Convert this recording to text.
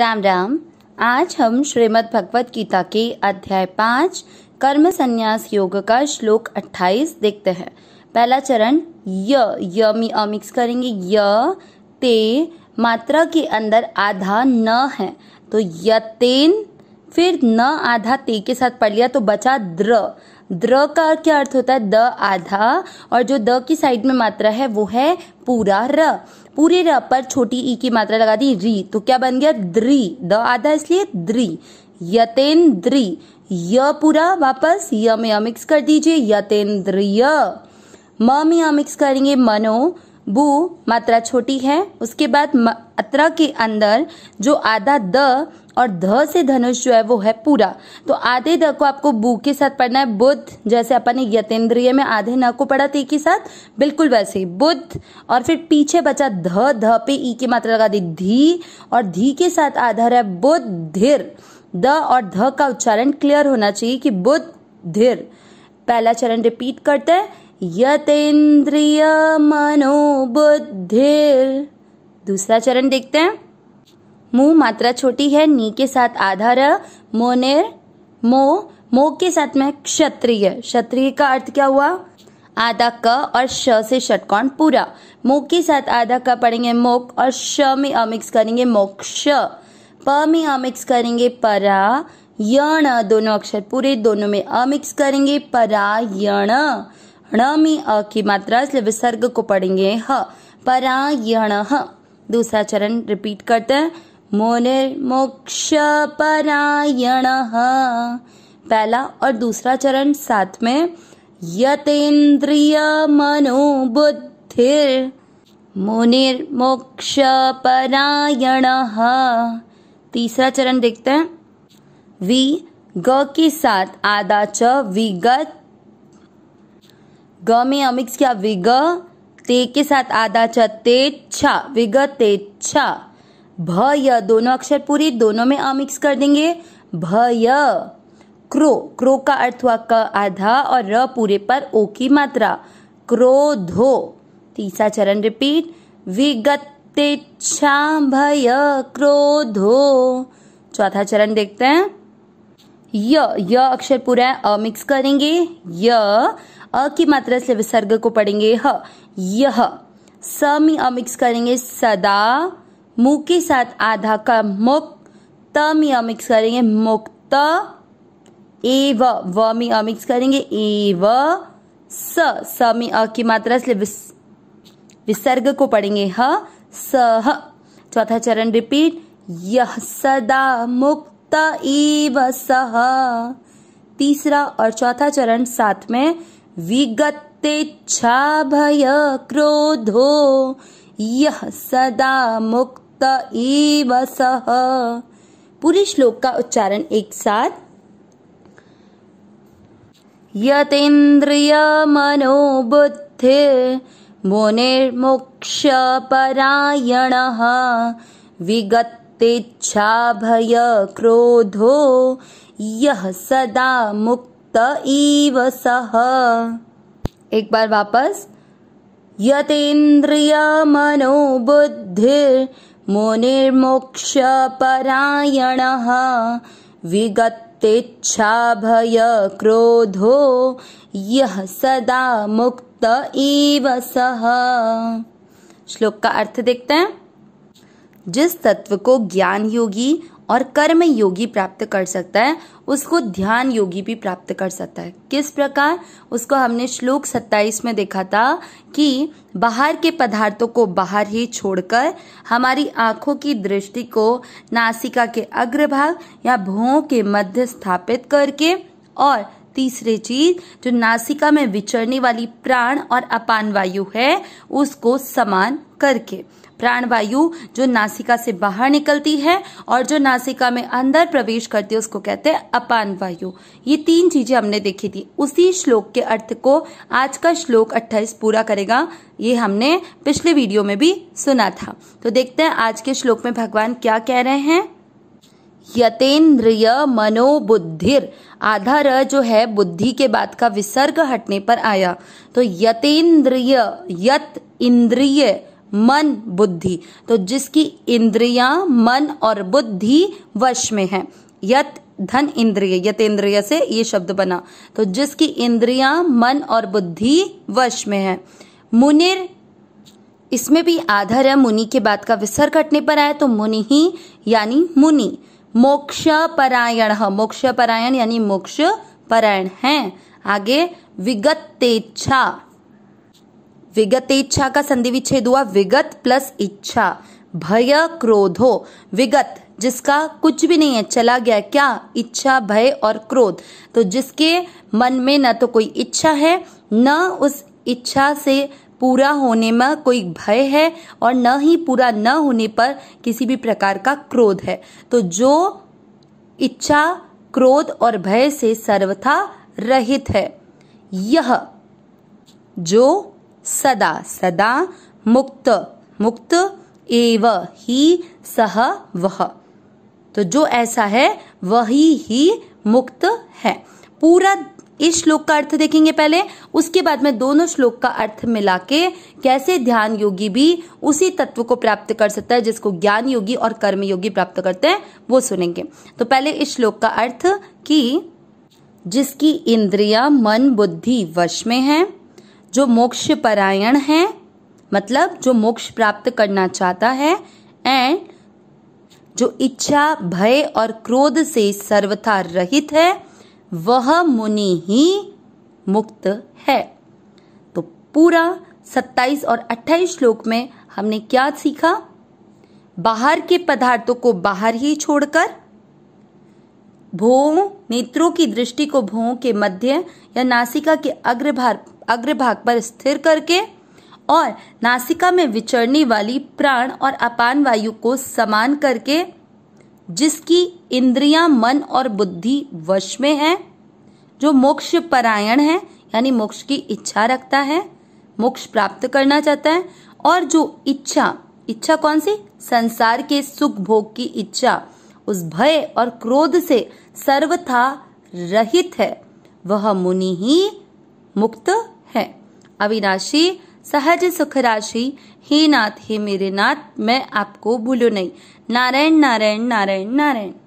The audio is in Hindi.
राम राम आज हम श्रीमद् भगवत गीता के अध्याय पांच कर्म संन्यास योग का श्लोक अट्ठाईस देखते हैं पहला चरण य य मिक्स करेंगे य ते मात्रा के अंदर आधा न है तो यतेन फिर न आधा ते के साथ पढ़ लिया तो बचा द्र द्र का क्या अर्थ होता है द आधा और जो द की साइड में मात्रा है वो है पूरा र पूरे र पर छोटी ई की मात्रा लगा दी री तो क्या बन गया द्री द आधा इसलिए द्री यतेन्द्री य पूरा वापस य में अ मिक्स कर दीजिए यतेन्द्रिय म में अ मिक्स करेंगे मनो बु मात्रा छोटी है उसके बाद अत्र के अंदर जो आधा द और ध से धनुष जो है वो है पूरा तो आधे ध को आपको बु के साथ पढ़ना है बुद्ध जैसे अपन ने यतेंद्रिय में आधे न को पढ़ा ती के साथ बिल्कुल वैसे ही बुद्ध और फिर पीछे बचा ध ध पे ई की मात्रा लगा दी धी और धी के साथ आधार है धीर द और ध का उच्चारण क्लियर होना चाहिए कि बुद्ध धीर पहला चरण रिपीट करते हैं यतेन्द्रिय मनोबुद्धिर दूसरा चरण देखते हैं मुंह मात्रा छोटी है नी के साथ आधार मोनेर मो मो के साथ में क्षत्रिय क्षत्रिय का अर्थ क्या हुआ आधा क और श से षटकोण पूरा मो के साथ आधा क पढ़ेंगे मोक और श में अमिक्स करेंगे मोक्ष प में अमिक्स करेंगे परा यण दोनों अक्षर पूरे दोनों में अमिक्स करेंगे परायण ण में अ की मात्रा इसलिए विसर्ग को पढ़ेंगे ह परायण दूसरा चरण रिपीट करते हैं मुनिर्मोक्ष परायण पहला और दूसरा चरण साथ में यतेन्द्रिय मनोबुद्धिर मुनिर्मोक्ष परायण तीसरा चरण देखते हैं वी ग के साथ आदा च विगत ग में अमिक्स क्या विग ते के साथ आदा च तेच्छा विगत तेच्छा भ य दोनों अक्षर पूरी दोनों में अमिक्स कर देंगे भय क्रो क्रो का अर्थ हुआ क आधा और र पूरे पर ओ की मात्रा क्रोधो तीसरा चरण रिपीट विगतेच्छा भय क्रोधो चौथा चरण देखते हैं य य अक्षर पूरा है अ मिक्स करेंगे य अ की मात्रा से विसर्ग को पढ़ेंगे ह यह स में अमिक्स करेंगे सदा मुख के साथ आधा का मुक्त त में अमिक्स करेंगे मुक्त ए व व में अमिक्स करेंगे ए व स स में अ की मात्रा इसलिए विसर्ग को पढ़ेंगे ह स ह चौथा चरण रिपीट यह सदा मुक्त एव सह तीसरा और चौथा चरण साथ में विगते छा भय क्रोधो यह सदा मुक्त पूरी पूरे श्लोक का उच्चारण एक साथ यतेन्द्रिय मनोबुद्धि मुनिर्मोक्ष परायण विगतेच्छा भय क्रोधो यह सदा मुक्त इव सह एक बार वापस यतेन्द्रिय मनोबुद्धि भय क्रोधो यह सदा मुक्त इव सः श्लोक का अर्थ देखते हैं जिस तत्व को ज्ञान योगी और कर्म योगी प्राप्त कर सकता है उसको ध्यान योगी भी प्राप्त कर सकता है किस प्रकार उसको हमने श्लोक 27 में देखा था कि बाहर के पदार्थों को बाहर ही छोड़कर हमारी आंखों की दृष्टि को नासिका के अग्रभाग या भों के मध्य स्थापित करके और तीसरी चीज जो नासिका में विचरने वाली प्राण और अपान वायु है उसको समान करके प्राणवायु जो नासिका से बाहर निकलती है और जो नासिका में अंदर प्रवेश करती है उसको कहते हैं अपान वायु ये तीन चीजें हमने देखी थी उसी श्लोक के अर्थ को आज का श्लोक 28 पूरा करेगा ये हमने पिछले वीडियो में भी सुना था तो देखते हैं आज के श्लोक में भगवान क्या कह रहे हैं यतेन्द्रिय मनोबुद्धिर आधार जो है बुद्धि के बाद का विसर्ग हटने पर आया तो यतेन्द्रिय यत इंद्रिय मन बुद्धि तो जिसकी इंद्रिया मन और बुद्धि वश में है यत धन इंद्रिय यतेंद्रिय से ये शब्द बना तो जिसकी इंद्रिया मन और बुद्धि वश में है मुनिर इसमें भी आधार है मुनि के बाद का विसर कटने पर आया तो मुनि ही यानी मुनि मोक्ष परायण मोक्ष परायण यानी मोक्ष परायण है आगे विगत तेच्छा विगत इच्छा का संधि विच्छेद हुआ विगत प्लस इच्छा भय क्रोधो विगत जिसका कुछ भी नहीं है चला गया क्या इच्छा भय और क्रोध तो जिसके मन में न तो कोई इच्छा है न उस इच्छा से पूरा होने में कोई भय है और न ही पूरा न होने पर किसी भी प्रकार का क्रोध है तो जो इच्छा क्रोध और भय से सर्वथा रहित है यह जो सदा सदा मुक्त मुक्त एव ही सह वह तो जो ऐसा है वही ही मुक्त है पूरा इस श्लोक का अर्थ देखेंगे पहले उसके बाद में दोनों श्लोक का अर्थ मिला के कैसे ध्यान योगी भी उसी तत्व को प्राप्त कर सकता है जिसको ज्ञान योगी और कर्म योगी प्राप्त करते हैं वो सुनेंगे तो पहले इस श्लोक का अर्थ कि जिसकी इंद्रिया मन बुद्धि वश में है जो मोक्ष परायण है मतलब जो मोक्ष प्राप्त करना चाहता है एंड जो इच्छा भय और क्रोध से सर्वथा रहित है वह मुनि ही मुक्त है तो पूरा 27 और 28 श्लोक में हमने क्या सीखा बाहर के पदार्थों को बाहर ही छोड़कर भों नेत्रों की दृष्टि को भों के मध्य या नासिका के अग्रभाग अग्रभाग पर स्थिर करके और नासिका में विचरने वाली प्राण और अपान वायु को समान करके जिसकी इंद्रियां मन और बुद्धि वश में है जो मोक्ष परायण है यानी मोक्ष की इच्छा रखता है मोक्ष प्राप्त करना चाहता है और जो इच्छा इच्छा कौन सी संसार के सुख भोग की इच्छा उस भय और क्रोध से सर्वथा रहित है वह मुनि ही मुक्त है अविनाशी सहज सुख राशि हे नाथ हे मेरे नाथ मैं आपको भूलो नहीं नारायण नारायण नारायण नारायण